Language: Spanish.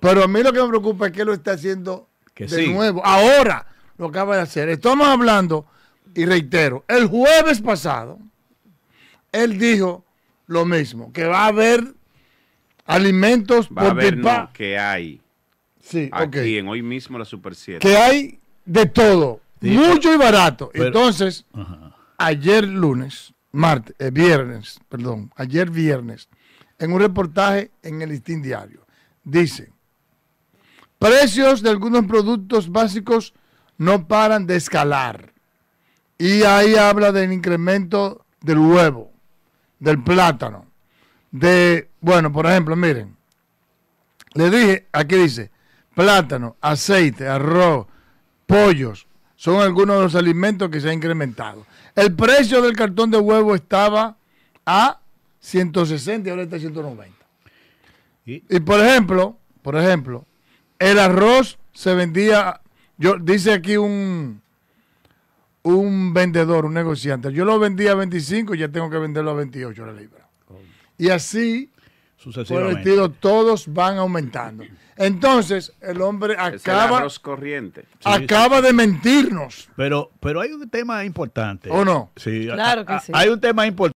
Pero a mí lo que me preocupa es que lo está haciendo de nuevo. Ahora lo acaba de hacer. Estamos hablando, y reitero, el jueves pasado, él dijo lo mismo, que va a haber alimentos por a que hay. Sí, aquí en hoy mismo la Super Que hay de todo, mucho y barato. Entonces, ayer lunes, martes, eh, viernes, perdón, ayer viernes, en un reportaje en el Listín Diario, dice, precios de algunos productos básicos no paran de escalar. Y ahí habla del incremento del huevo, del plátano, de, bueno, por ejemplo, miren, le dije, aquí dice, plátano, aceite, arroz, pollos, son algunos de los alimentos que se han incrementado. El precio del cartón de huevo estaba a 160 y ahora está a 190. Y, por ejemplo, por ejemplo, el arroz se vendía, yo dice aquí un, un vendedor, un negociante. Yo lo vendía a 25 y ya tengo que venderlo a 28 la libra. Oh. Y así, sucesivamente. Por todos van aumentando. Entonces, el hombre acaba. acaba de mentirnos. Pero, pero hay un tema importante. ¿O no? claro que sí. Hay un tema importante.